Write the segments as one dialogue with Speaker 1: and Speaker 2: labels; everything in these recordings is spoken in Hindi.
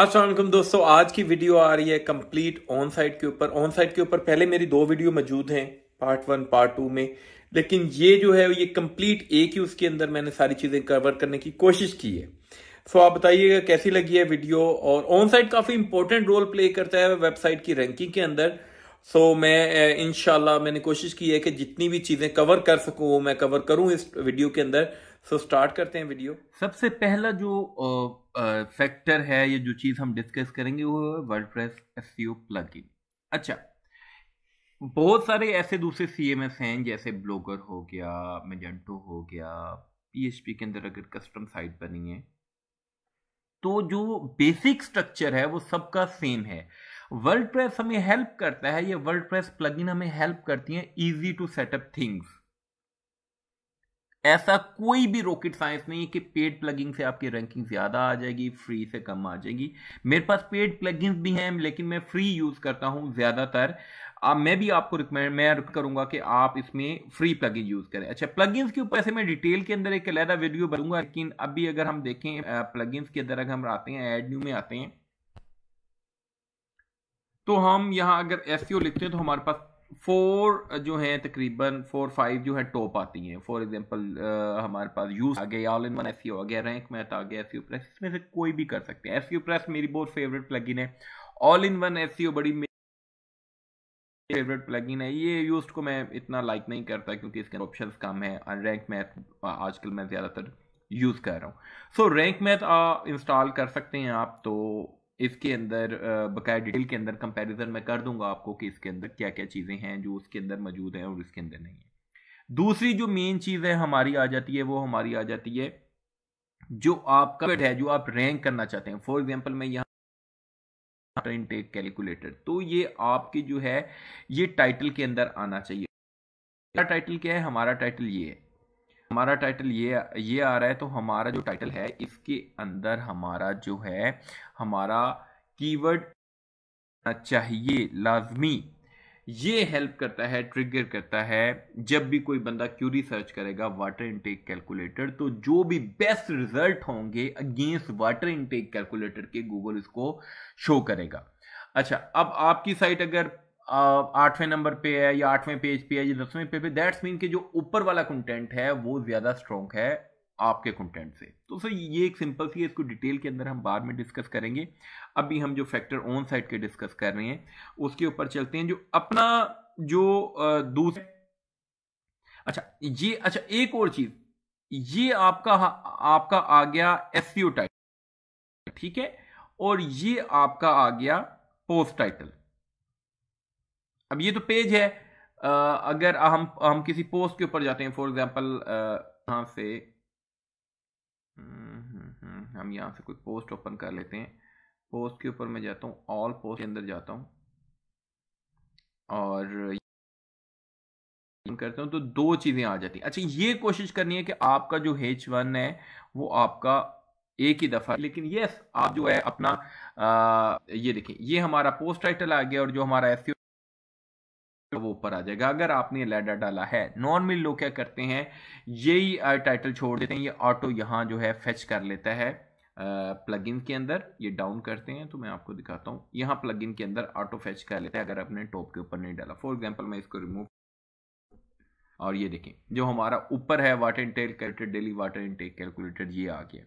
Speaker 1: असलम दोस्तों आज की वीडियो आ रही है कंप्लीट ऑन साइट के ऊपर ऑन साइट के ऊपर पहले मेरी दो वीडियो मौजूद हैं पार्ट वन पार्ट टू में लेकिन ये जो है ये कंप्लीट एक ही उसके अंदर मैंने सारी चीजें कवर करने की कोशिश की है सो आप बताइएगा कैसी लगी है वीडियो और ऑन साइट काफी इंपॉर्टेंट रोल प्ले करता है वेबसाइट की रैंकिंग के अंदर सो so, मैं इनशाला मैंने कोशिश की है कि जितनी भी चीजें कवर कर सकूं वो मैं कवर करूं इस वीडियो के अंदर सो so, स्टार्ट करते हैं वीडियो सबसे पहला जो फैक्टर uh, है या जो चीज़ हम डिस्कस करेंगे वो वर्ल्ड प्रेस एस प्लगइन अच्छा बहुत सारे ऐसे दूसरे सी एम एस हैं जैसे ब्लॉगर हो गया मेजेंटो हो गया पी एच पी के अंदर अगर कस्टम साइट बनी है तो जो बेसिक स्ट्रक्चर है वो सबका सेम है वर्ल्ड प्रेस हमें हेल्प करता है या वर्ल्ड प्रेस प्लगइन हमें हेल्प करती है ईजी टू सेटअप थिंग्स ऐसा कोई भी रॉकेट साइंस नहीं है कि पेड प्लगिंग से आपकी रैंकिंग ज़्यादा आ जाएगी फ्री से कम आ जाएगी मेरे पास पेड प्लगिंग भी हैं लेकिन मैं फ्री यूज़ करता हूँ ज़्यादातर अब मैं भी आपको रिकमेंड मैं रिक करूंगा कि आप इसमें फ्री प्लगइन यूज करें अच्छा प्लगइन्स के ऊपर से मैं डिटेल के अंदर एक अलहदा वीडियो बनूंगा लेकिन अभी अगर हम देखें प्लगइन्स के अंदर अगर हम आते हैं एड न्यू में आते हैं तो हम यहाँ अगर एस e लिखते हैं तो हमारे पास फोर जो है तकरीबन फोर फाइव जो है टॉप आती हैं फॉर एग्जांपल हमारे पास यूज आ गया ऑल इन वन एस आ गया रैंक मैथ आ गया एस प्रेस e इसमें से कोई भी कर सकते हैं एस प्रेस e मेरी बहुत फेवरेट प्लगइन है ऑल इन वन एस बड़ी फेवरेट प्लगइन है ये यूज को मैं इतना लाइक नहीं करता क्योंकि इसके ऑप्शन कम है रैंक मैथ आजकल मैं ज़्यादातर यूज़ कर रहा हूँ सो रैंक मैथ इंस्टॉल कर सकते हैं आप तो इसके अंदर बकाया डिटेल के अंदर कंपैरिजन मैं कर दूंगा आपको कि इसके अंदर क्या क्या चीज़ें हैं जो उसके अंदर मौजूद हैं और इसके अंदर नहीं है दूसरी जो मेन चीज़ है हमारी आ जाती है वो हमारी आ जाती है जो आपका है जो आप रैंक करना चाहते हैं फॉर एग्जाम्पल मैं यहाँ इनटेक कैलकुलेटर तो ये आपकी जो है ये टाइटल के अंदर आना चाहिए टाइटल क्या है हमारा टाइटल ये है हमारा टाइटल ये ये आ रहा है तो हमारा जो टाइटल है इसके अंदर हमारा जो है हमारा कीवर्ड चाहिए लाजमी ये हेल्प करता है ट्रिगर करता है जब भी कोई बंदा क्यूरी सर्च करेगा वाटर इनटेक कैलकुलेटर तो जो भी बेस्ट रिजल्ट होंगे अगेंस्ट वाटर इनटेक कैलकुलेटर के गूगल इसको शो करेगा अच्छा अब आपकी साइट अगर आठवें नंबर पे है या आठवें पेज पे है या दसवें पे पे दैट्स मीन कि जो ऊपर वाला कंटेंट है वो ज़्यादा स्ट्रॉन्ग है आपके कंटेंट से तो सर ये एक सिंपल सी है इसको डिटेल के अंदर हम बाद में डिस्कस करेंगे अभी हम जो फैक्टर ऑन साइट के डिस्कस कर रहे हैं उसके ऊपर चलते हैं जो अपना जो दूसरे अच्छा ये अच्छा एक और चीज़ ये आपका आपका आ गया एस टाइटल e ठीक है और ये आपका आ गया पोस्ट टाइटल अब ये तो पेज है आ, अगर हम हम किसी पोस्ट के ऊपर जाते हैं फॉर एग्जाम्पल यहाँ से हम्म, हम्म, हम्म, हम यहाँ से कोई पोस्ट ओपन कर लेते हैं पोस्ट के ऊपर मैं जाता हूँ ऑल पोस्ट के अंदर जाता हूँ और करते हैं तो दो चीज़ें आ जाती हैं अच्छा ये कोशिश करनी है कि आपका जो एच वन है वो आपका एक ही दफ़ा लेकिन यस आप जो है अपना आ, ये देखें ये हमारा पोस्ट टाइटल आ गया और जो हमारा एस तो वो ऊपर आ जाएगा अगर आपने लैडर डाला है नॉर्मल लोग क्या करते हैं यही टाइटल छोड़ देते हैं ये ऑटो यहाँ जो है फेच कर लेता है इन के अंदर ये डाउन करते हैं तो मैं आपको दिखाता हूँ यहाँ प्लग के अंदर ऑटो फेच कर लेता है अगर आपने टॉप के ऊपर नहीं डाला फॉर एग्जाम्पल मैं इसको रिमूव और ये देखें जो हमारा ऊपर है water intake calculator daily water intake calculator ये आ गया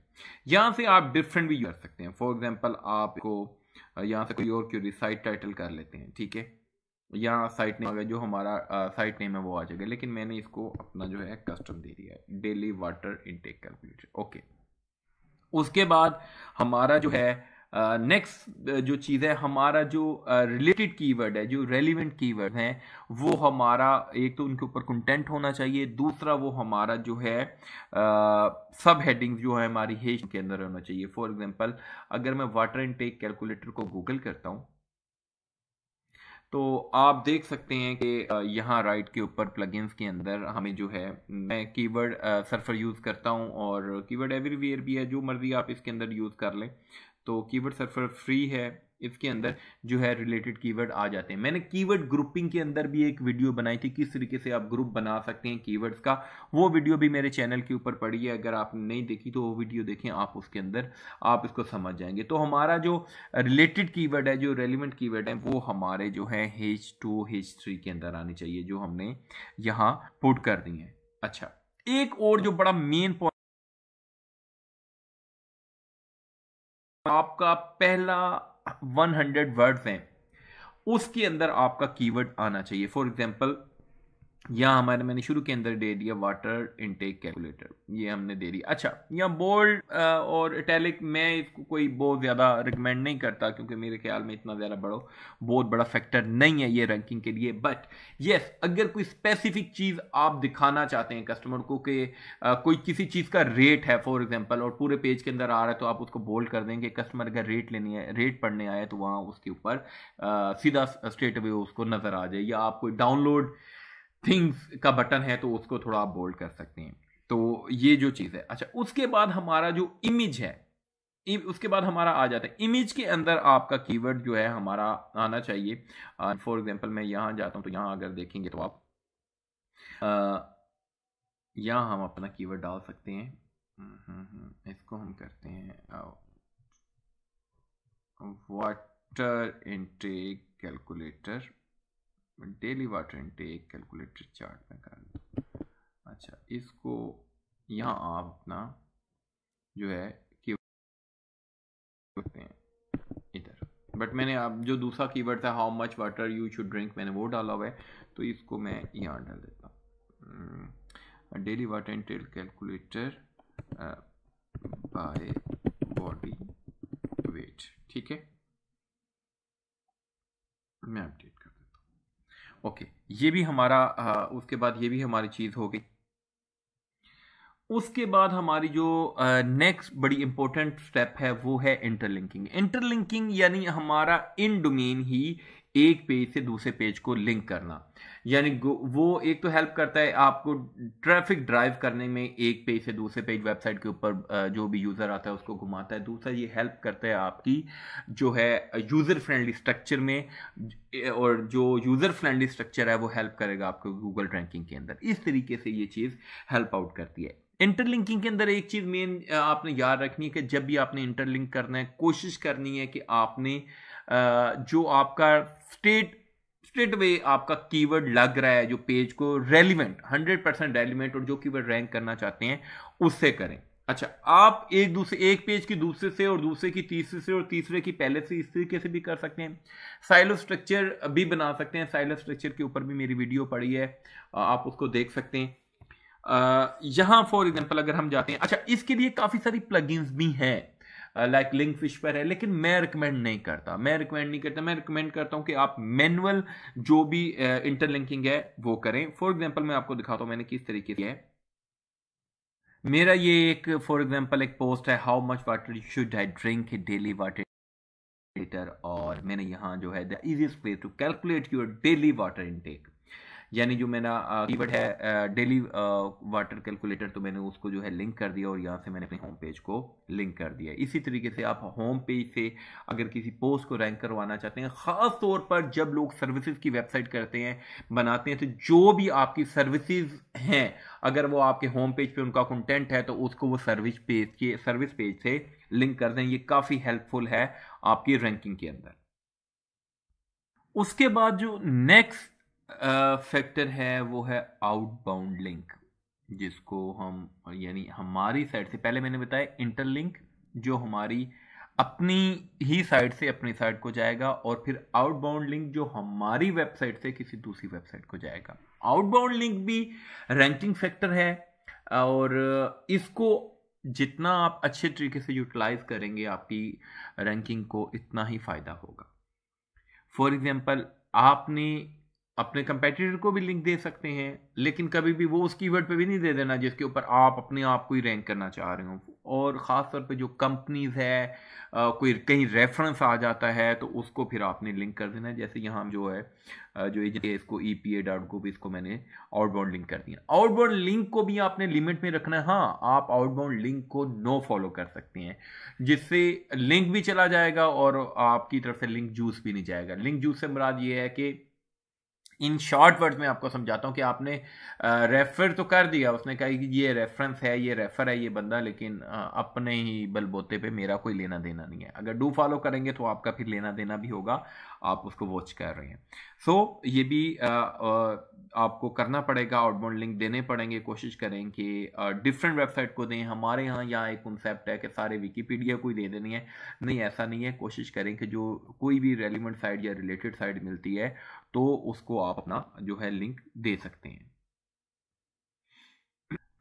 Speaker 1: यहाँ से आप डिफरेंट भी कर सकते हैं फॉर एग्जाम्पल आपको यहाँ से कोई और क्यों साइड टाइटल कर लेते हैं ठीक है या साइट नेम आ गया जो हमारा साइट नेम है वो आ जाएगा लेकिन मैंने इसको अपना जो है कस्टम दे दिया है daily water intake calculator okay उसके बाद हमारा जो है नेक्स्ट uh, जो चीज़ है हमारा जो रिलेटेड uh, कीवर्ड है जो रेलिवेंट कीवर्ड है वो हमारा एक तो उनके ऊपर कंटेंट होना चाहिए दूसरा वो हमारा जो है सब uh, जो है हमारी हेज के अंदर होना चाहिए फॉर एग्जांपल अगर मैं वाटर इनटेक कैलकुलेटर को गूगल करता हूँ तो आप देख सकते हैं कि यहाँ राइट के ऊपर प्लगइन्स के अंदर हमें जो है मैं कीवर्ड सर्फर यूज़ करता हूँ और कीवर्ड एवरीवेयर भी है जो मर्ज़ी आप इसके अंदर यूज़ कर लें तो कीवर्ड सर्फर फ्री है इफ के अंदर जो है रिलेटेड कीवर्ड आ जाते हैं मैंने कीवर्ड ग्रुपिंग के अंदर भी एक वीडियो बनाई थी किस तरीके से आप ग्रुप बना सकते हैं कीवर्ड्स का वो वीडियो भी मेरे चैनल के ऊपर पड़ी है अगर आपने नहीं देखी तो वो वीडियो देखें आप उसके अंदर आप इसको समझ जाएंगे तो हमारा जो रिलेटेड की है जो रेलिवेंट की है वो हमारे जो है हेज टू हेज थ्री के अंदर आनी चाहिए जो हमने यहाँ पुट कर दी है अच्छा एक और जो बड़ा मेन पॉइंट आपका पहला 100 वर्ड्स हैं उसके अंदर आपका कीवर्ड आना चाहिए फॉर एग्जांपल यहाँ हमारे मैंने शुरू के अंदर दे दिया वाटर इनटेक कैलकुलेटर ये हमने दे दिया अच्छा यहाँ बोल्ड और इटैलिक मैं इसको कोई बहुत ज़्यादा रिकमेंड नहीं करता क्योंकि मेरे ख्याल में इतना ज़्यादा बड़ो बहुत बड़ा फैक्टर नहीं है ये रैंकिंग के लिए बट येस अगर कोई स्पेसिफिक चीज़ आप दिखाना चाहते हैं कस्टमर को कि कोई किसी चीज़ का रेट है फॉर एग्जाम्पल और पूरे पेज के अंदर आ रहा है तो आप उसको बोल्ड कर देंगे कस्टमर अगर रेट लेने है रेट पढ़ने आए तो वहाँ उसके ऊपर सीधा स्ट्रेट वे उसको नज़र आ जाए या आप कोई डाउनलोड थिंग्स का बटन है तो उसको थोड़ा आप बोल्ड कर सकते हैं तो ये जो चीज़ है अच्छा उसके बाद हमारा जो इमेज है उसके बाद हमारा आ जाता है इमेज के अंदर आपका कीवर्ड जो है हमारा आना चाहिए फॉर एग्जांपल मैं यहाँ जाता हूँ तो यहाँ अगर देखेंगे तो आप यहाँ हम अपना कीवर्ड डाल सकते हैं हम्म, हम्म, हम्म, इसको हम करते हैं water intake calculator daily water intake calculator chart में कर दो अच्छा इसको यहाँ आप अपना जो है कि इधर बट मैंने आप जो दूसरा कीवर्ड था how much water you should drink मैंने वो डाला हुआ है तो इसको मैं यहाँ डाल देता हूँ daily water intake calculator by body weight ठीक है मैं अपडेट ओके ये भी हमारा उसके बाद ये भी हमारी चीज़ हो गई उसके बाद हमारी जो नेक्स्ट बड़ी इंपॉर्टेंट स्टेप है वो है इंटरलिंकिंग इंटरलिंकिंग यानी हमारा इन डोमेन ही एक पेज से दूसरे पेज को लिंक करना यानी वो एक तो हेल्प करता है आपको ट्रैफिक ड्राइव करने में एक पेज से दूसरे पेज वेबसाइट के ऊपर जो भी यूज़र आता है उसको घुमाता है दूसरा ये हेल्प करता है आपकी जो है यूज़र फ्रेंडली स्ट्रक्चर में और जो यूज़र फ्रेंडली स्ट्रक्चर है वो हेल्प करेगा आपको गूगल रैंकिंग के अंदर इस तरीके से ये चीज़ हेल्प आउट करती है इंटरलिंकिंग के अंदर एक चीज़ मेन आपने याद रखनी है कि जब भी आपने इंटरलिंक करना है कोशिश करनी है कि आपने जो आपका स्टेट स्टेट वे आपका कीवर्ड लग रहा है जो पेज को रेलिवेंट 100 परसेंट रेलिवेंट और जो कीवर्ड रैंक करना चाहते हैं उससे करें अच्छा आप एक दूसरे एक पेज की दूसरे से और दूसरे की तीसरे से और तीसरे की पहले से इस तरीके से भी कर सकते हैं साइलो स्ट्रक्चर भी बना सकते हैं साइलो स्ट्रक्चर के ऊपर भी मेरी वीडियो पड़ी है आप उसको देख सकते हैं यहाँ फॉर एग्जाम्पल अगर हम जाते हैं अच्छा इसके लिए काफ़ी सारी प्लगिंग्स भी हैं लाइक लिंक फिश पर है लेकिन मैं रिकमेंड नहीं करता मैं रिकमेंड नहीं करता मैं रिकमेंड करता हूँ कि आप मैनुअल जो भी इंटरलिंकिंग uh, है वो करें फॉर एग्जाम्पल मैं आपको दिखाता हूँ मैंने किस तरीके से है मेरा ये एक फॉर एग्जाम्पल एक पोस्ट है how much water should I drink daily water और मैंने यहां जो है the easiest way to calculate your daily water intake यानी जो मेरा कीवर्ड है डेली वाटर कैलकुलेटर तो मैंने उसको जो है लिंक कर दिया और यहाँ से मैंने अपने होम पेज को लिंक कर दिया इसी तरीके से आप होम पेज से अगर किसी पोस्ट को रैंक करवाना चाहते हैं ख़ास तौर पर जब लोग सर्विसेज की वेबसाइट करते हैं बनाते हैं तो जो भी आपकी सर्विसेज हैं अगर वो आपके होम पेज पे उनका कंटेंट है तो उसको वो सर्विस पेज के सर्विस पेज से लिंक कर दें ये काफ़ी हेल्पफुल है आपकी रैंकिंग के अंदर उसके बाद जो नेक्स्ट फैक्टर है वो है आउटबाउंड लिंक जिसको हम यानी हमारी साइड से पहले मैंने बताया इंटरलिंक जो हमारी अपनी ही साइड से अपनी साइड को जाएगा और फिर आउटबाउंड लिंक जो हमारी वेबसाइट से किसी दूसरी वेबसाइट को जाएगा आउटबाउंड लिंक भी रैंकिंग फैक्टर है और इसको जितना आप अच्छे तरीके से यूटिलाइज करेंगे आपकी रैंकिंग को इतना ही फ़ायदा होगा फॉर एग्ज़ाम्पल आपने अपने कंपेटिटर को भी लिंक दे सकते हैं लेकिन कभी भी वो उस कीवर्ड पे भी नहीं दे देना जिसके ऊपर आप अपने आप को ही रैंक करना चाह रहे हो और ख़ास तौर पे जो कंपनीज है कोई कहीं रेफरेंस आ जाता है तो उसको फिर आपने लिंक कर देना जैसे यहाँ जो है जो एजेंट है इसको ई पी ए डॉट भी इसको मैंने आउटबाउंड लिंक कर दिया आउटबाउंड लिंक को भी आपने लिमिट में रखना है हाँ आप आउटबाउंड लिंक को नो फॉलो कर सकते हैं जिससे लिंक भी चला जाएगा और आपकी तरफ से लिंक जूस भी नहीं जाएगा लिंक जूस से मुराद ये है कि इन शॉर्ट वर्ड्स में आपको समझाता हूँ कि आपने रेफर तो कर दिया उसने कहा कि ये रेफरेंस है ये रेफर है ये बंदा लेकिन अपने ही बलबोते पे मेरा कोई लेना देना नहीं है अगर डू फॉलो करेंगे तो आपका फिर लेना देना भी होगा आप उसको वॉच कर रहे हैं सो so, ये भी आ, आ, आपको करना पड़ेगा आउटबाउंड लिंक देने पड़ेंगे कोशिश करें कि डिफरेंट वेबसाइट को दें हमारे यहाँ यहाँ एक कंसेप्ट है कि सारे विकीपीडिया को ही दे देनी है नहीं ऐसा नहीं है कोशिश करें कि जो कोई भी रेलिवेंट साइट या रिलेटेड साइट मिलती है तो उसको आप अपना जो है लिंक दे सकते हैं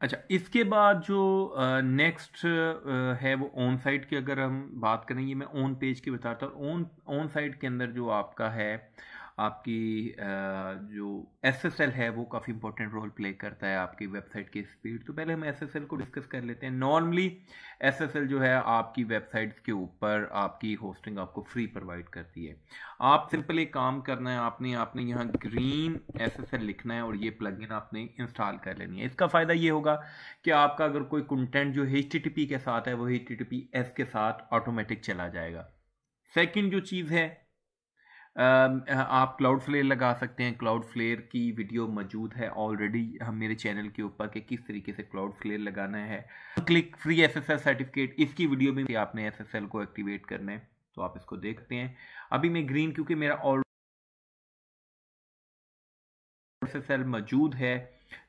Speaker 1: अच्छा इसके बाद जो नेक्स्ट है वो ऑन साइट की अगर हम बात करेंगे मैं ऑन पेज की बताता हूँ ऑन ऑन साइट के अंदर जो आपका है आपकी जो एस है वो काफ़ी इंपॉर्टेंट रोल प्ले करता है आपकी वेबसाइट की स्पीड तो पहले हम एस को डिस्कस कर लेते हैं नॉर्मली एस जो है आपकी वेबसाइट्स के ऊपर आपकी होस्टिंग आपको फ्री प्रोवाइड करती है आप सिंपल एक काम करना है आपने आपने यहाँ ग्रीन एस लिखना है और ये इन आपने इंस्टॉल कर लेनी है इसका फ़ायदा ये होगा कि आपका अगर कोई कंटेंट जो एच के साथ है वो एच के साथ ऑटोमेटिक चला जाएगा सेकेंड जो चीज़ है Um, uh, आप क्लाउड फ्लेयर लगा सकते हैं क्लाउड फ्लेयर की वीडियो मौजूद है ऑलरेडी हम मेरे चैनल के ऊपर के किस तरीके से क्लाउड फ्लेयर लगाना है क्लिक फ्री एसएसएल सर्टिफिकेट इसकी वीडियो में भी आपने एसएसएल को एक्टिवेट करना है तो आप इसको देखते हैं अभी मैं ग्रीन क्योंकि मेरा ऑल एल मौजूद है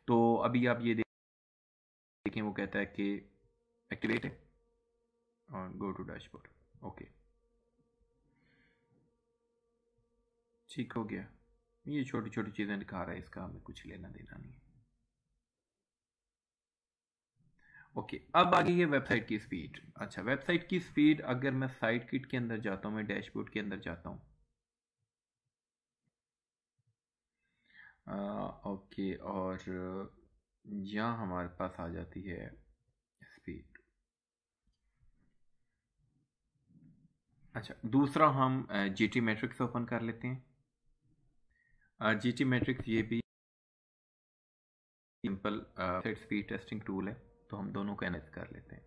Speaker 1: तो अभी आप ये देखें वो कहता है कि एक्टिवेट है और गो टू डैशबोर्ड ओके ठीक हो गया ये छोटी छोटी चीज़ें दिखा रहा है इसका हमें कुछ लेना देना नहीं ओके अब आ गई है वेबसाइट की स्पीड अच्छा वेबसाइट की स्पीड अगर मैं साइट किट के अंदर जाता हूँ मैं डैशबोर्ड के अंदर जाता हूँ ओके और यहाँ हमारे पास आ जाती है स्पीड अच्छा दूसरा हम जी टी मैट्रिक्स ओपन कर लेते हैं जी टी मेट्रिक्स ये भी simple set speed testing tool है तो हम दोनों को एनालाइज कर लेते हैं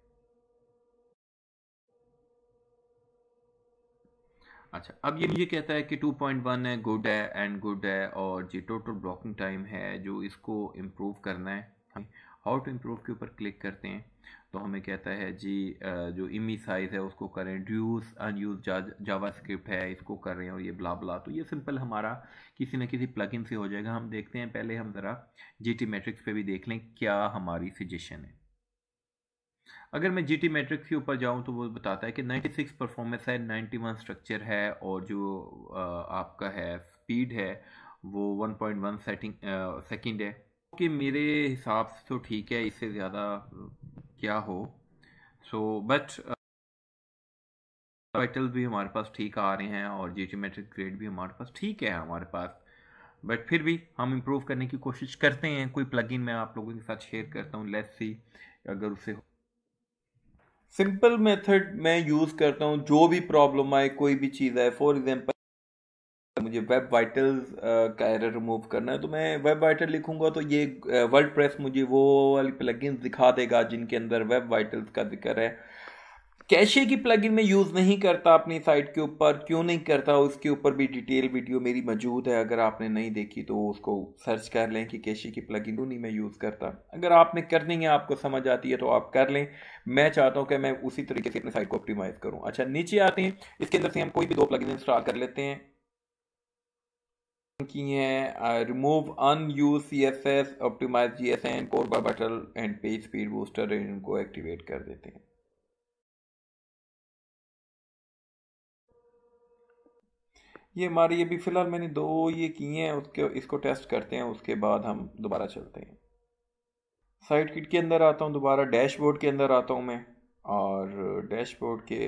Speaker 1: अच्छा अब ये मुझे कहता है कि 2.1 है गुड है एंड गुड है और जी टोटल ब्लॉकिंग टाइम है जो इसको इम्प्रूव करना है हाउ टू इम्प्रूव के ऊपर क्लिक करते हैं तो हमें कहता है जी जो इमी साइज़ है उसको करें ड्यूस अनयूज जावा स्क्रिप्ट है इसको कर रहे हैं और ये ब्ला ब्ला तो ये सिंपल हमारा किसी न किसी प्लगइन से हो जाएगा हम देखते हैं पहले हम ज़रा जी टी मैट्रिक्स पर भी देख लें क्या हमारी सजेशन है अगर मैं जी टी मैट्रिक्स के ऊपर जाऊँ तो वो बताता है कि सिक्स परफॉर्मेंस है वन स्ट्रक्चर है और जो आपका है स्पीड है वो वन सेटिंग सेकेंड है कि मेरे हिसाब से तो ठीक है इससे ज़्यादा क्या हो सो बट टाइटल भी हमारे पास ठीक आ रहे हैं और जी मेट्रिक ग्रेड भी हमारे पास ठीक है हमारे पास बट फिर भी हम इम्प्रूव करने की कोशिश करते हैं कोई प्लगइन मैं आप लोगों के साथ शेयर करता हूँ लेट्स सी अगर उसे सिंपल मेथड मैं यूज़ करता हूँ जो भी प्रॉब्लम आए कोई भी चीज़ आए फॉर एग्जांपल तो मुझे वेब वाइटल का एरर रिमूव करना है तो मैं वेब वाइटल लिखूंगा तो ये वर्ल्ड प्रेस मुझे वो वाली प्लगइन्स दिखा देगा जिनके अंदर वेब वाइटल्स का जिक्र है कैशे की प्लगइन मैं यूज़ नहीं करता अपनी साइट के ऊपर क्यों नहीं करता उसके ऊपर भी डिटेल वीडियो मेरी मौजूद है अगर आपने नहीं देखी तो उसको सर्च कर लें कि कैशे की प्लगइन क्यों नहीं मैं यूज़ करता अगर आपने करनी है आपको समझ आती है तो आप कर लें मैं चाहता हूं कि मैं उसी तरीके से अपनी साइट को ऑप्टिमाइज़ करूँ अच्छा नीचे आते हैं इसके अंदर से हम कोई भी दो प्लगइन इंस्टॉल कर लेते हैं की हैं remove unused C S S optimise G S N कोरबा बटल एंड पेज स्पीड बूस्टर इनको एक्टिवेट कर देते हैं ये हमारी अभी फिलहाल मैंने दो ये किए हैं उसके इसको टेस्ट करते हैं उसके बाद हम दोबारा चलते हैं साइड किट के अंदर आता हूँ दोबारा डैशबोर्ड के अंदर आता हूँ मैं और डैशबोर्ड के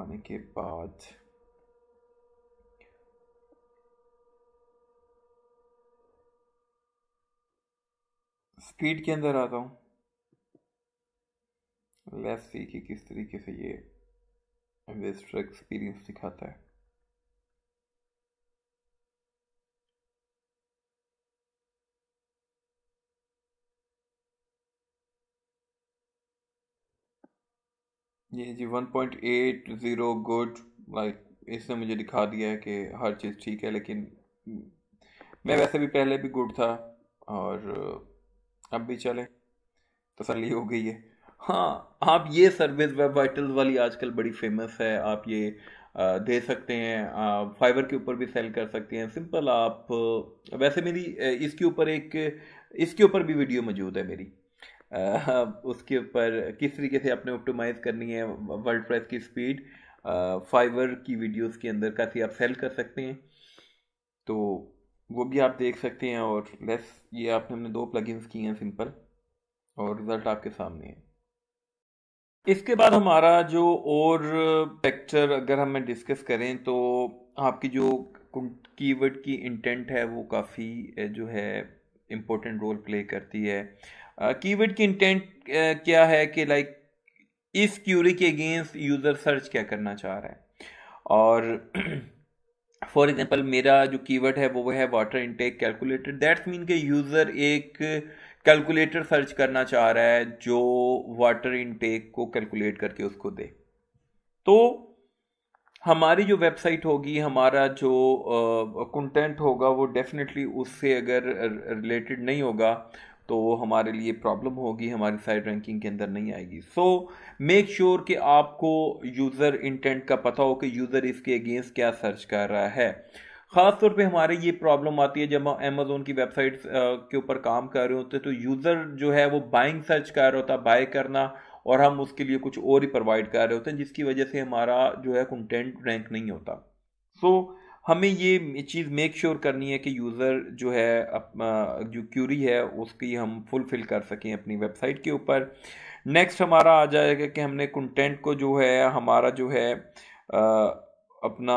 Speaker 1: आने के बाद स्पीड के अंदर आता हूँ लेट्स सी कि किस तरीके से ये इन्वेस्टर एक्सपीरियंस दिखाता है ये G one point eight zero good like इसने मुझे दिखा दिया है कि हर चीज़ ठीक है लेकिन मैं वैसे भी पहले भी गुड था और अब भी चले तसली हो गई है हाँ आप ये सर्विस वेब वाइटल वाली आजकल बड़ी फेमस है आप ये दे सकते हैं फाइबर के ऊपर भी सेल कर सकते हैं सिंपल आप वैसे मेरी इसके ऊपर एक इसके ऊपर भी वीडियो मौजूद है मेरी उसके ऊपर किस तरीके से आपने ऑप्टोमाइज़ करनी है वर्ल्ड प्रेस की स्पीड फाइबर की वीडियोस के अंदर काफ़ी आप सेल कर सकते हैं तो वो भी आप देख सकते हैं और लेस ये आपने हमने दो प्लगइन्स किए हैं सिंपल और रिज़ल्ट आपके सामने है इसके बाद हमारा जो और लेक्चर अगर हमें डिस्कस करें तो आपकी जो कीवर्ड की इंटेंट है वो काफ़ी जो है इम्पोर्टेंट रोल प्ले करती है कीवर्ड की इंटेंट क्या है कि लाइक इस क्यूरी के अगेंस्ट यूज़र सर्च क्या करना चाह रहा है और फॉर एग्जाम्पल मेरा जो कीवर्ड है वो है water intake calculator that's mean के यूज़र एक कैलकुलेटर सर्च करना चाह रहा है जो वाटर इनटेक को कैलकुलेट करके उसको दे तो हमारी जो वेबसाइट होगी हमारा जो कंटेंट uh, होगा वो डेफिनेटली उससे अगर रिलेटेड नहीं होगा तो वो हमारे लिए प्रॉब्लम होगी हमारी साइट रैंकिंग के अंदर नहीं आएगी सो मेक श्योर कि आपको यूज़र इंटेंट का पता हो कि यूज़र इसके अगेंस्ट क्या सर्च कर रहा है ख़ास तौर पे हमारे ये प्रॉब्लम आती है जब हम अमेजोन की वेबसाइट के ऊपर काम कर रहे होते हैं तो यूज़र जो है वो बाइंग सर्च कर रहा होता है बाय करना और हम उसके लिए कुछ और ही प्रोवाइड कर रहे होते हैं जिसकी वजह से हमारा जो है कंटेंट रैंक नहीं होता सो so, हमें ये चीज़ मेक श्योर sure करनी है कि यूज़र जो है जो क्यूरी है उसकी हम फुलफिल कर सकें अपनी वेबसाइट के ऊपर नेक्स्ट हमारा आ जाएगा कि हमने कंटेंट को जो है हमारा जो है अपना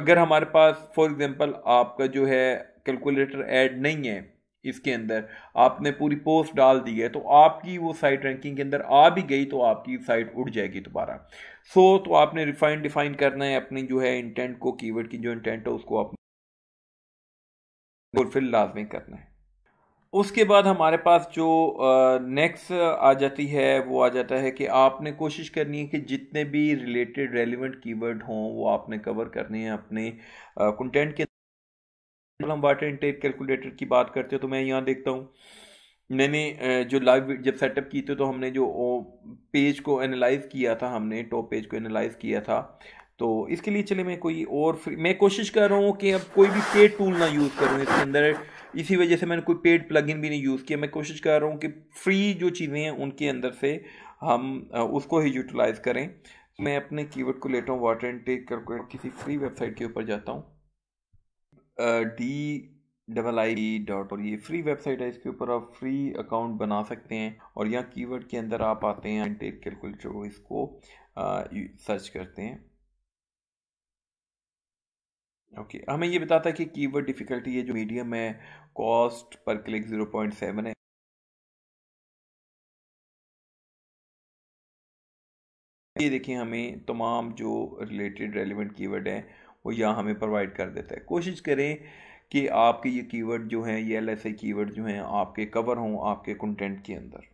Speaker 1: अगर हमारे पास फॉर एग्ज़ाम्पल आपका जो है कैलकुलेटर ऐड नहीं है इसके अंदर आपने पूरी पोस्ट डाल दी है तो आपकी वो साइट रैंकिंग के अंदर आ भी गई तो आपकी साइट उड़ जाएगी दोबारा सो so, तो आपने रिफाइन डिफाइन करना है अपनी जो है इंटेंट को कीवर्ड की जो इंटेंट है उसको आपने फिर लाजमी करना है उसके बाद हमारे पास जो नेक्स्ट आ जाती है वो आ जाता है कि आपने कोशिश करनी है कि जितने भी रिलेटेड रेलिवेंट कीवर्ड हों वो आपने कवर करने हैं अपने कंटेंट के हम वाटर इंटेक कैलकुलेटर की बात करते हैं तो मैं यहाँ देखता हूँ मैंने जो लाइव जब सेटअप की थी तो हमने जो पेज को एनालाइज किया था हमने टॉप पेज को एनालाइज किया था तो इसके लिए चले मैं कोई और फ्री मैं कोशिश कर रहा हूँ कि अब कोई भी पेड टूल ना यूज़ करूँ इसके अंदर इसी वजह से मैंने कोई पेड प्लगइन भी नहीं यूज़ किया मैं कोशिश कर रहा हूँ कि फ्री जो चीज़ें हैं उनके अंदर से हम उसको ही यूटिलाइज़ करें मैं अपने कीवर्ड को लेता हूँ वाटर एंड टेक कर किसी फ्री वेबसाइट के ऊपर जाता हूँ D double I D dot और ये फ्री वेबसाइट है इसके ऊपर आप फ्री अकाउंट बना सकते हैं और यहाँ कीवर्ड के अंदर आप आते हैं इंटेक कैलकुलेटर इसको सर्च करते हैं ओके okay. हमें ये बताता है कि कीवर्ड डिफ़िकल्टी ये जो मीडियम है cost per click zero point seven है ये देखिए हमें तमाम जो रिलेटेड रेलिवेंट कीवर्ड हैं वो यहाँ हमें प्रोवाइड कर देता है कोशिश करें कि आपके ये कीवर्ड जो हैं ये एल एस आई कीवर्ड जो हैं आपके कवर हों आपके कंटेंट के अंदर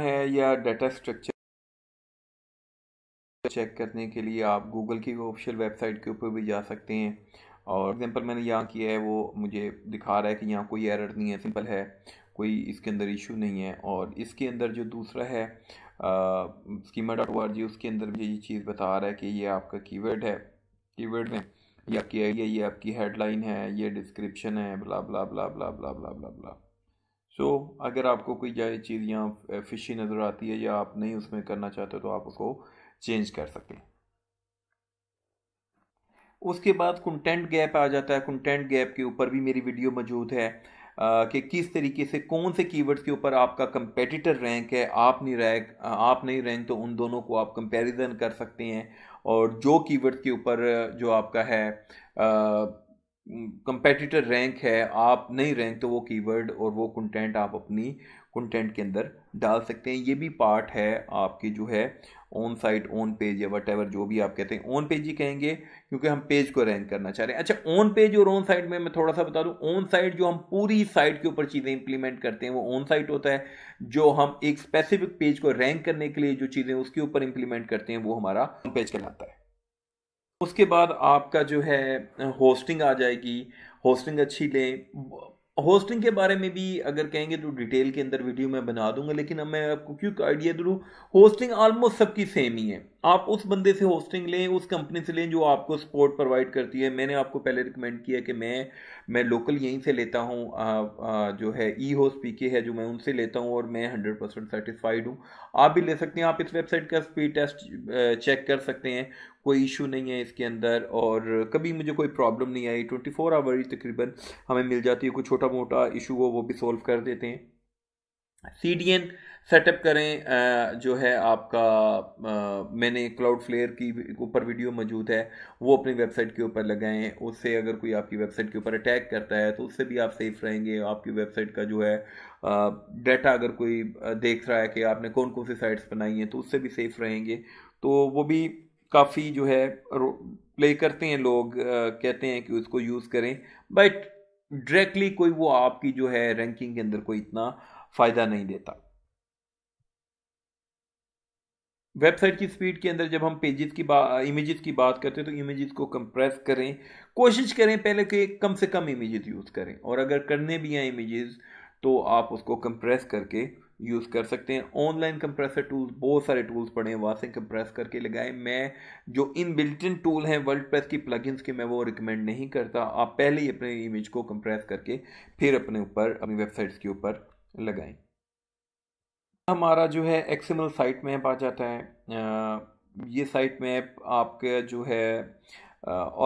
Speaker 1: है या डाटा स्ट्रक्चर चेक करने के लिए आप गूगल की ऑफिशियल वेबसाइट के ऊपर भी जा सकते हैं और एग्जांपल मैंने यहाँ किया है वो मुझे दिखा रहा है कि यहाँ कोई एरर नहीं है सिंपल है कोई इसके अंदर इशू नहीं है और इसके अंदर जो दूसरा है स्कीमा डॉट ओ उसके अंदर मुझे ये चीज़ बता रहा है कि ये आपका कीवर्ड है कीवर्ड में या किया ये ये आपकी हेडलाइन है ये डिस्क्रिप्शन है बला बला बला बला बला बला बला बला सो so, अगर आपको कोई जाए चीज़ यहाँ फिशी नज़र आती है या आप नहीं उसमें करना चाहते तो आप उसको चेंज कर सकते हैं उसके बाद कंटेंट गैप आ जाता है कंटेंट गैप के ऊपर भी मेरी वीडियो मौजूद है आ, कि किस तरीके से कौन से कीवर्ड्स के ऊपर आपका कंपेटिटर रैंक है आप नहीं रैंक आप नहीं रैंक तो उन दोनों को आप कंपैरिजन कर सकते हैं और जो कीवर्ड के ऊपर जो आपका है कंपेटिटर रैंक है आप नहीं रैंक तो वो कीवर्ड और वो कंटेंट आप अपनी कंटेंट के अंदर डाल सकते हैं ये भी पार्ट है आपकी जो है ऑन साइट ऑन पेज या वट जो भी आप कहते हैं ऑन पेज ही कहेंगे क्योंकि हम पेज को रैंक करना चाह रहे हैं अच्छा ऑन पेज और ऑन साइट में मैं थोड़ा सा बता दूं ऑन साइट जो हम पूरी साइट के ऊपर चीज़ें इंप्लीमेंट करते हैं वो ऑन साइट होता है जो हम एक स्पेसिफिक पेज को रैंक करने के लिए जो चीज़ें उसके ऊपर इंप्लीमेंट करते हैं वो हमारा ऑन पेज कहलाता है उसके बाद आपका जो है होस्टिंग आ जाएगी होस्टिंग अच्छी लें होस्टिंग के बारे में भी अगर कहेंगे तो डिटेल के अंदर वीडियो मैं बना दूंगा लेकिन अब मैं आपको क्यों आइडिया दूँ होस्टिंग ऑलमोस्ट सबकी सेम ही है आप उस बंदे से होस्टिंग लें उस कंपनी से लें जो आपको सपोर्ट प्रोवाइड करती है मैंने आपको पहले रिकमेंड किया कि मैं मैं लोकल यहीं से लेता हूँ जो है ई होस पी है जो मैं उनसे लेता हूँ और मैं हंड्रेड परसेंट सेटिस्फाइड हूँ आप भी ले सकते हैं आप इस वेबसाइट का स्पीड टेस्ट चेक कर सकते हैं कोई इशू नहीं है इसके अंदर और कभी मुझे कोई प्रॉब्लम नहीं आई ट्वेंटी फोर आवर ही तकरीबन हमें मिल जाती है कोई छोटा मोटा इशू हो वो भी सॉल्व कर देते हैं सी डी एन सेटअप करें जो है आपका मैंने क्लाउड फ्लेयर की ऊपर वीडियो मौजूद है वो अपनी वेबसाइट के ऊपर लगाएं उससे अगर कोई आपकी वेबसाइट के ऊपर अटैक करता है तो उससे भी आप सेफ रहेंगे आपकी वेबसाइट का जो है डाटा अगर कोई देख रहा है कि आपने कौन कौन सी साइट्स बनाई हैं तो उससे भी सेफ रहेंगे तो वो भी काफ़ी जो है प्ले करते हैं लोग कहते हैं कि उसको यूज़ करें बट डायरेक्टली कोई वो आपकी जो है रैंकिंग के अंदर कोई इतना फ़ायदा नहीं देता वेबसाइट की स्पीड के अंदर जब हम पेजेस की बात इमेजेस की बात करते हैं तो इमेजेस को कंप्रेस करें कोशिश करें पहले कि कम से कम इमेजेस यूज़ करें और अगर करने भी हैं इमेजेस तो आप उसको कंप्रेस करके यूज़ कर सकते हैं ऑनलाइन कंप्रेसर टूल्स बहुत सारे टूल्स पड़े हैं वहाँ से कंप्रेस करके लगाएं मैं जो इन बिल्टिन टूल हैं वर्ल्ड प्रेस की प्लगइन्स के मैं वो रिकमेंड नहीं करता आप पहले ही अपने इमेज को कंप्रेस करके फिर अपने ऊपर अपनी वेबसाइट्स के ऊपर लगाएं हमारा जो है एक्सएमएल साइट मैप आ जाता है ये साइट मैप आपके जो है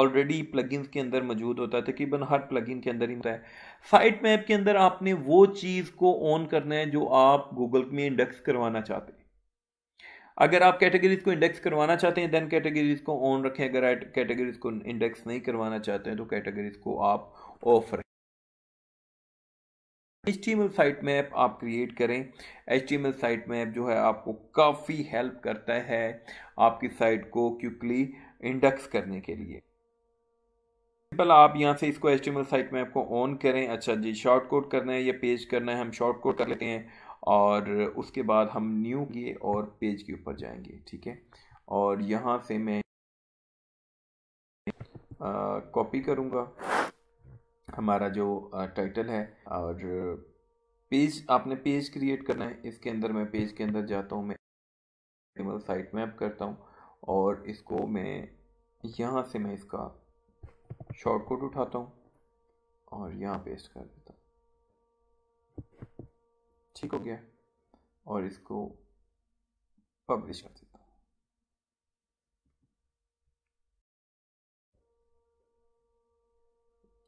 Speaker 1: ऑलरेडी प्लगइन्स के अंदर मौजूद होता है तकरीबन हर प्लगइन के अंदर ही होता है साइट मैप के अंदर आपने वो चीज़ को ऑन करना है जो आप गूगल में इंडेक्स करवाना चाहते हैं अगर आप कैटेगरीज को इंडेक्स करवाना चाहते हैं देन कैटेगरीज को ऑन रखें अगर कैटेगरीज को इंडेक्स नहीं करवाना चाहते हैं तो कैटेगरीज को आप ऑफ रखें H T M site map आप क्रिएट करें H T M site map जो है आपको काफ़ी हेल्प करता है आपकी साइट को क्विकली इंडेक्स करने के लिए सिंपल आप यहाँ से इसको H T M site map को ऑन करें अच्छा जी शॉर्ट कोड करना है या पेज करना है हम शॉर्ट कोड कर लेते हैं और उसके बाद हम न्यू किए और पेज के ऊपर जाएंगे ठीक है और यहाँ से मैं कॉपी करूँगा हमारा जो टाइटल है और पेज आपने पेज क्रिएट करना है इसके अंदर मैं पेज के अंदर जाता हूँ मैं साइट मैप करता हूँ और इसको मैं यहाँ से मैं इसका शॉर्टकट उठाता हूँ और यहाँ पेस्ट कर देता हूँ ठीक हो गया और इसको पब्लिश कर देता हूँ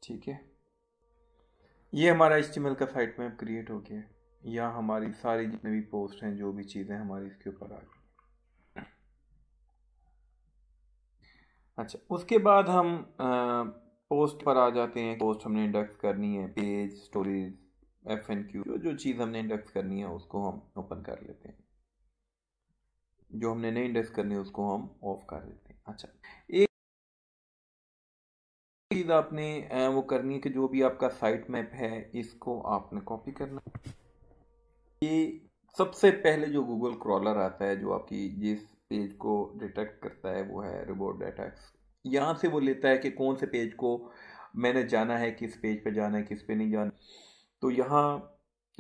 Speaker 1: ठीक है ये हमारा एच का साइट मैप क्रिएट हो गया या हमारी सारी जितने भी पोस्ट हैं जो भी चीज़ें हमारी इसके ऊपर आ गई अच्छा उसके बाद हम आ, पोस्ट पर आ जाते हैं पोस्ट हमने इंडेक्स करनी है page stories F N Q जो जो चीज़ हमने इंडेक्स करनी है उसको हम ओपन कर लेते हैं जो हमने नहीं इंडेक्स करनी है उसको हम ऑफ कर देते हैं अच्छा एक चीज़ आपने वो करनी है कि जो भी आपका साइट मैप है इसको आपने कॉपी करना ये सबसे पहले जो गूगल क्रॉलर आता है जो आपकी जिस पेज को डिटेक्ट करता है वो है रिबोट डाटा यहाँ से वो लेता है कि कौन से पेज को मैंने जाना है किस पेज पे जाना है किस पे नहीं जाना तो यहाँ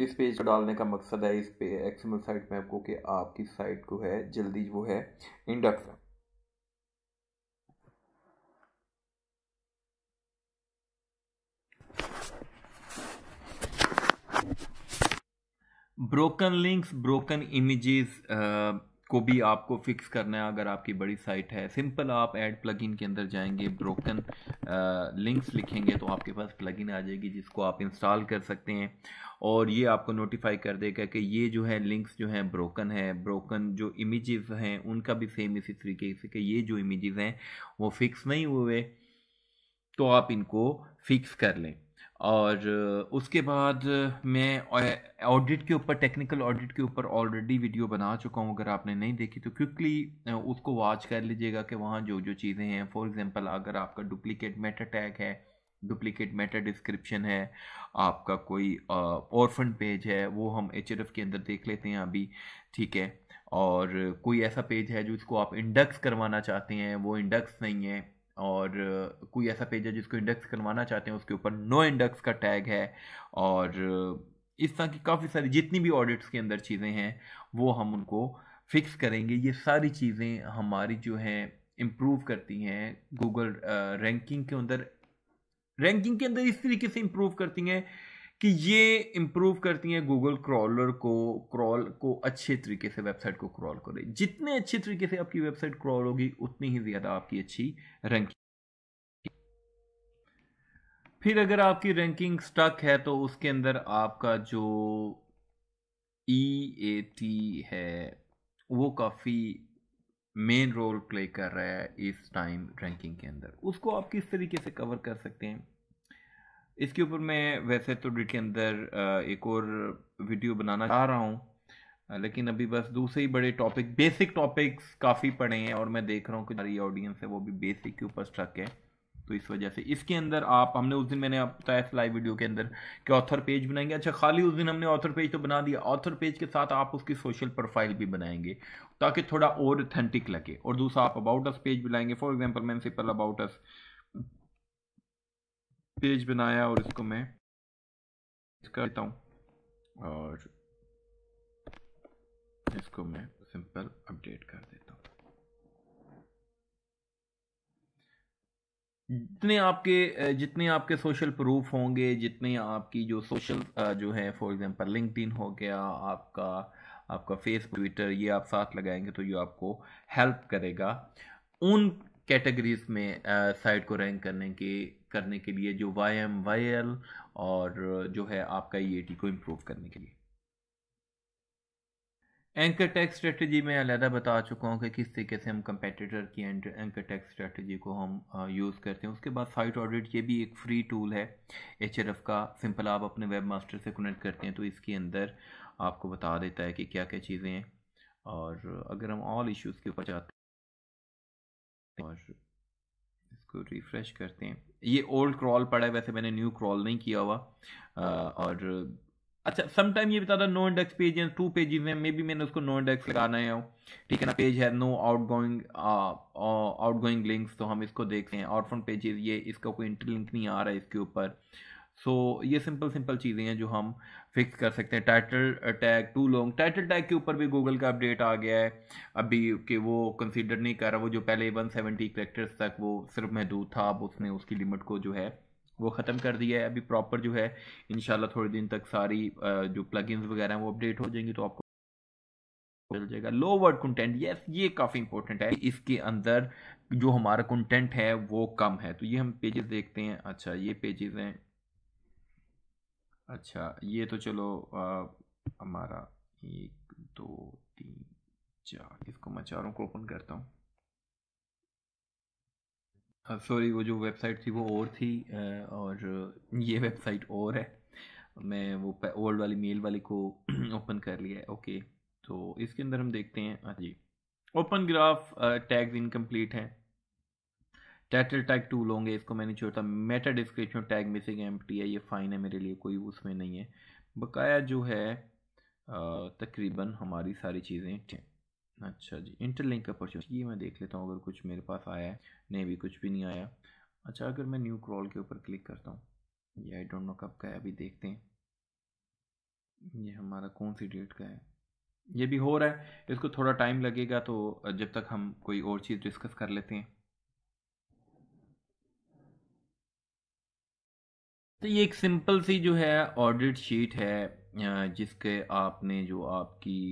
Speaker 1: इस पेज को डालने का मकसद है इस पे एक्सएमएल साइट मैप को कि आपकी साइट को है जल्दी वो है index broken links broken images को भी आपको फिक्स करना है अगर आपकी बड़ी साइट है सिंपल आप ऐड प्लगइन के अंदर जाएंगे ब्रोकन लिंक्स लिखेंगे तो आपके पास प्लगइन आ जाएगी जिसको आप इंस्टॉल कर सकते हैं और ये आपको नोटिफाई कर देगा कि ये जो है लिंक्स जो हैं ब्रोकन है ब्रोकन जो इमेजेस हैं उनका भी सेम इसी तरीके से कि ये जो इमेजेस हैं वो फिक्स नहीं हुए तो आप इनको फिक्स कर लें और उसके बाद मैं ऑडिट के ऊपर टेक्निकल ऑडिट के ऊपर ऑलरेडी वीडियो बना चुका हूँ अगर आपने नहीं देखी तो क्विकली उसको वॉच कर लीजिएगा कि वहाँ जो जो चीज़ें हैं फॉर एग्जांपल अगर आपका डुप्लीकेट मेटा टैग है डुप्लीकेट मेटा डिस्क्रिप्शन है आपका कोई ऑर्फन पेज है वो हम एच के अंदर देख लेते हैं अभी ठीक है और कोई ऐसा पेज है जो इसको आप इंडक्स करवाना चाहते हैं वो इंडक्स नहीं है और कोई ऐसा पेज है जिसको इंडेक्स करवाना चाहते हैं उसके ऊपर नो इंडेक्स का टैग है और इस तरह की काफ़ी सारी जितनी भी ऑडिट्स के अंदर चीज़ें हैं वो हम उनको फिक्स करेंगे ये सारी चीज़ें हमारी जो हैं इम्प्रूव करती हैं गूगल रैंकिंग के अंदर रैंकिंग के अंदर इस तरीके से इम्प्रूव करती हैं कि ये इम्प्रूव करती हैं गूगल क्रॉलर को क्रॉल को अच्छे तरीके से वेबसाइट को क्रॉल करे जितने अच्छे तरीके से आपकी वेबसाइट क्रॉल होगी उतनी ही ज़्यादा आपकी अच्छी रैंकिंग फिर अगर आपकी रैंकिंग स्टक है तो उसके अंदर आपका जो ई ए टी है वो काफ़ी मेन रोल प्ले कर रहा है इस टाइम रैंकिंग के अंदर उसको आप किस तरीके से कवर कर सकते हैं इसके ऊपर मैं वैसे तो डिट के अंदर एक और वीडियो बनाना चाह रहा हूँ लेकिन अभी बस दूसरे ही बड़े टॉपिक बेसिक टॉपिक्स काफ़ी पड़े हैं और मैं देख रहा हूँ कि हमारी ऑडियंस है वो भी बेसिक के ऊपर स्ट्रक है तो इस वजह से इसके अंदर आप हमने उस दिन मैंने बताया इस लाइव वीडियो के अंदर कि ऑथर पेज बनाएंगे अच्छा खाली उस दिन हमने ऑथर पेज तो बना दिया ऑथर पेज के साथ आप उसकी सोशल प्रोफाइल भी बनाएंगे ताकि थोड़ा और ऑथेंटिक लगे और दूसरा आप अबाउट अस पेज बनाएंगे फॉर एग्जाम्पल मैं सिंपल अबाउट अस पेज बनाया और इसको मैं इसका देता हूँ और इसको मैं सिंपल अपडेट कर देता हूँ जितने आपके जितने आपके सोशल प्रूफ होंगे जितने आपकी जो सोशल जो है फॉर एग्जांपल लिंक्डइन हो गया आपका आपका फेसबुक ट्विटर ये आप साथ लगाएंगे तो ये आपको हेल्प करेगा उन कैटेगरीज में साइट को रैंक करने के करने के लिए जो वाई एम वाई एल और जो है आपका ई ए टी को इम्प्रूव करने के लिए एंकर टैक्स स्ट्रेटजी में अलहदा बता चुका हूँ कि किस तरीके से हम कंपेटिटर की एंकर टैक्स स्ट्रेटजी को हम यूज़ करते हैं उसके बाद साइट ऑडिट ये भी एक फ्री टूल है एच एफ का सिंपल आप अपने वेब मास्टर से कनेक्ट करते हैं तो इसके अंदर आपको बता देता है कि क्या क्या चीज़ें हैं और अगर हम ऑल इश्यूज़ के ऊपर जाते हैं और इसको रिफ्रेश करते हैं ये ओल्ड क्रॉल पड़ा है वैसे मैंने न्यू क्रॉल नहीं किया हुआ और अच्छा समटाइम ये बता था नो इंडेक्स पेज या टू पेजेज हैं मे बी मैंने उसको नो इंडेक्स लगाना है ठीक है ना पेज है no outgoing outgoing links तो हम इसको देखते हैं आउट फ्रॉम पेजेस ये इसका कोई इंटरलिंक नहीं आ रहा है इसके ऊपर सो so, ये सिंपल सिंपल चीज़ें हैं जो हम फिक्स कर सकते हैं title tag too long title tag के ऊपर भी गूगल का अपडेट आ गया है अभी कि वो कंसीडर नहीं कर रहा वो जो पहले 170 सेवेंटी करेक्टर्स तक वो सिर्फ महदूद था अब उसने उसकी लिमिट को जो है वो ख़त्म कर दिया है अभी प्रॉपर जो है इन थोड़े दिन तक सारी uh, जो प्लगइन्स वगैरह हैं वो अपडेट हो जाएंगी तो आपको मिल जाएगा लो वर्ड कंटेंट यस ये काफ़ी इंपॉर्टेंट है इसके अंदर जो हमारा कंटेंट है वो कम है तो ये हम पेजेस देखते हैं अच्छा ये पेजेस हैं अच्छा ये तो चलो हमारा एक दो तीन चार इसको मैं चारों को ओपन करता हूँ सॉरी वो जो वेबसाइट थी वो और थी और ये वेबसाइट और है मैं वो ओल्ड वाली मेल वाली को ओपन कर लिया है ओके तो इसके अंदर हम देखते हैं हाँ जी ओपन ग्राफ टैग्स इनकम्प्लीट हैं टाइटल टैग टू लॉन्ग इसको मैंने छोड़ता मेटा डिस्क्रिप्शन टैग मिसिंग एम है ये फ़ाइन है मेरे लिए कोई उसमें नहीं है बकाया जो है तकरीबन हमारी सारी चीज़ें अच्छा जी इंटरलिंक अपॉर्चुनिटी ये मैं देख लेता हूँ अगर कुछ मेरे पास आया है नहीं भी कुछ भी नहीं आया अच्छा अगर मैं न्यू क्रॉल के ऊपर क्लिक करता हूँ ये आई डोंट नो कब का है अभी देखते हैं ये हमारा कौन सी डेट का है ये भी हो रहा है इसको थोड़ा टाइम लगेगा तो जब तक हम कोई और चीज़ डिस्कस कर लेते हैं तो ये एक सिंपल सी जो है ऑडिट शीट है जिसके आपने जो आपकी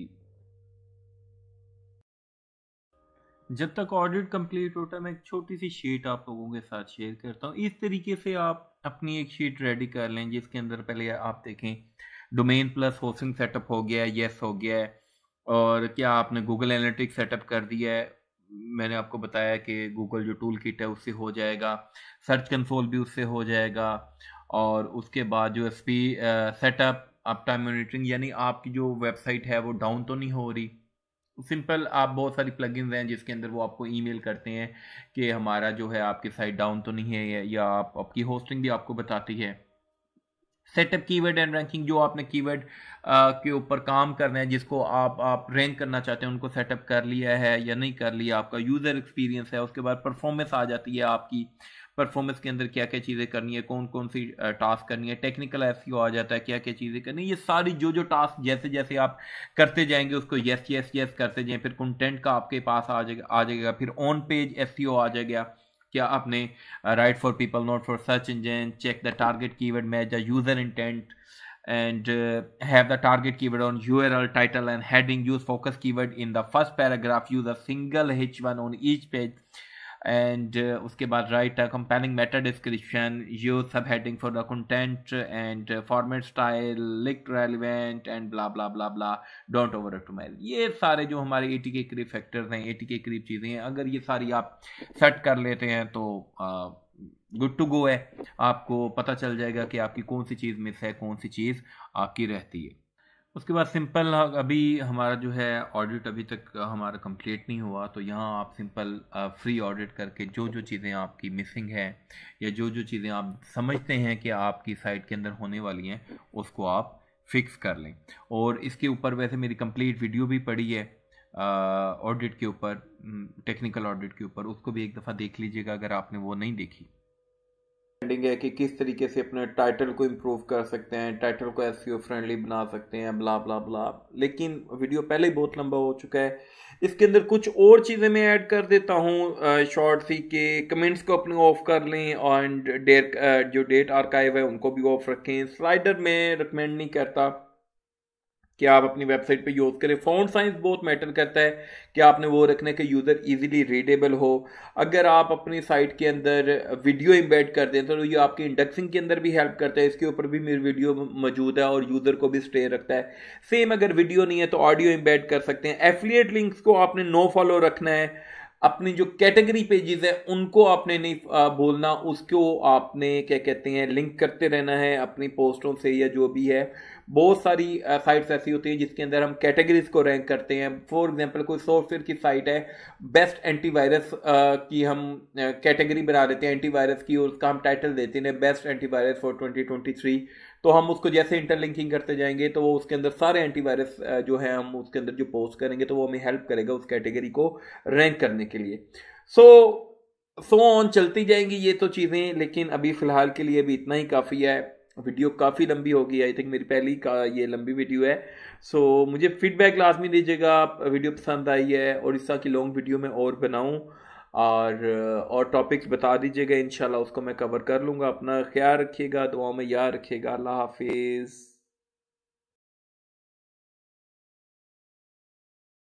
Speaker 1: जब तक ऑडिट कंप्लीट होता है मैं एक छोटी सी शीट आप लोगों के साथ शेयर करता हूँ इस तरीके से आप अपनी एक शीट रेडी कर लें जिसके अंदर पहले आप देखें डोमेन प्लस होस्टिंग सेटअप हो गया है येस हो गया है और क्या आपने गूगल एनालिटिक्स सेटअप कर दिया है मैंने आपको बताया कि गूगल जो टूल किट है उससे हो जाएगा सर्च कंसोल भी उससे हो जाएगा और उसके बाद जो एस पी सेटअप आप टाइम मोनिटरिंग यानी आपकी जो वेबसाइट है वो डाउन तो नहीं हो रही सिंपल आप बहुत सारी प्लगइन्स हैं जिसके अंदर वो आपको ईमेल करते हैं कि हमारा जो है आपकी साइट डाउन तो नहीं है या आप आपकी होस्टिंग भी आपको बताती है सेटअप कीवर्ड एंड रैंकिंग जो आपने कीवर्ड के ऊपर काम करना है जिसको आप आप रैंक करना चाहते हैं उनको सेटअप कर लिया है या नहीं कर लिया आपका यूज़र एक्सपीरियंस है उसके बाद परफॉर्मेंस आ जाती है आपकी परफॉर्मेंस के अंदर क्या क्या चीज़ें करनी है कौन कौन सी टास्क करनी है टेक्निकल एफ आ जाता है क्या क्या चीज़ें करनी है ये सारी जो जो टास्क जैसे जैसे आप करते जाएंगे उसको येस येस येस करते जाएँ फिर कंटेंट का आपके पास आ जाएगा आ जाएगा फिर ऑन पेज ओ आ जाएगा क्या आपने write for people not for search engine check the target word match the user intent keyword on U R keyword title and uh, title use focus keyword in the first paragraph use a single H one on each page and uh, उसके बाद write compelling meta description use subheading for the content and format style like relevant and blah blah blah blah don't over ऑटोमेल ये सारे जो हमारे एटी के करीब फैक्टर्स हैं एटी के करीब चीज़ें हैं अगर ये सारी आप सेट कर लेते हैं तो गुड टू गो है आपको पता चल जाएगा कि आपकी कौन सी चीज़ मिस है कौन सी चीज़ आपकी रहती है उसके बाद सिंपल अभी हमारा जो है ऑडिट अभी तक हमारा कंप्लीट नहीं हुआ तो यहाँ आप सिंपल फ्री ऑडिट करके जो जो चीज़ें आपकी मिसिंग है या जो जो चीज़ें आप समझते हैं कि आपकी साइट के अंदर होने वाली हैं उसको आप फिक्स कर लें और इसके ऊपर वैसे मेरी कंप्लीट वीडियो भी पड़ी है ऑडिट के ऊपर टेक्निकल हम्म, ऑडिट के ऊपर उसको भी एक दफ़ा देख लीजिएगा अगर आपने वो नहीं देखी हेडिंग है कि किस तरीके से अपने टाइटल को इम्प्रूव कर सकते हैं टाइटल को एस फ्रेंडली e बना सकते हैं ब्ला ब्ला ब्ला लेकिन वीडियो पहले ही बहुत लंबा हो चुका है इसके अंदर कुछ और चीज़ें मैं ऐड कर देता हूँ शॉर्ट सी के कमेंट्स को अपने ऑफ कर लें और डेट जो डेट आर्काइव है उनको भी ऑफ रखें स्लाइडर में रिकमेंड नहीं करता कि आप अपनी वेबसाइट पे यूज़ करें फ़ॉन्ट साइज बहुत मैटर करता है कि आपने वो रखने के यूज़र इजीली रीडेबल हो अगर आप अपनी साइट के अंदर वीडियो इम्बेड कर दें तो ये आपकी इंडेक्सिंग के अंदर भी हेल्प करता है इसके ऊपर भी मेरी वीडियो मौजूद है और यूज़र को भी स्टे रखता है सेम अगर वीडियो नहीं है तो ऑडियो इम्बेड कर सकते हैं एफिलिएट लिंक्स को आपने नो फॉलो रखना है अपनी जो कैटेगरी पेजेस है उनको आपने नहीं बोलना उसको आपने क्या कहते हैं लिंक करते रहना है अपनी पोस्टों से या जो भी है बहुत सारी साइट्स ऐसी होती हैं जिसके अंदर हम कैटेगरीज को रैंक करते हैं फॉर एग्जांपल कोई सॉफ्टवेयर की साइट है बेस्ट एंटीवायरस की हम कैटेगरी बना देते हैं एंटीवायरस की और उसका हम टाइटल देते हैं बेस्ट एंटीवायरस फॉर ट्वेंटी तो हम उसको जैसे इंटरलिंकिंग करते जाएंगे तो वो उसके अंदर सारे एंटीवायरस जो है हम उसके अंदर जो पोस्ट करेंगे तो वो हमें हेल्प करेगा उस कैटेगरी को रैंक करने के लिए सो सो ऑन चलती जाएंगी ये तो चीज़ें लेकिन अभी फ़िलहाल के लिए भी इतना ही काफ़ी है वीडियो काफ़ी लंबी होगी आई थिंक मेरी पहली का ये लंबी वीडियो है सो so, मुझे फीडबैक लाजमी दीजिएगा वीडियो पसंद आई है और इस तरह की लॉन्ग वीडियो में और बनाऊँ और और टॉपिक्स बता दीजिएगा इन उसको मैं कवर कर लूँगा अपना ख्याल रखिएगा दुआ में याद रखिएगा अल्लाह हाफिज़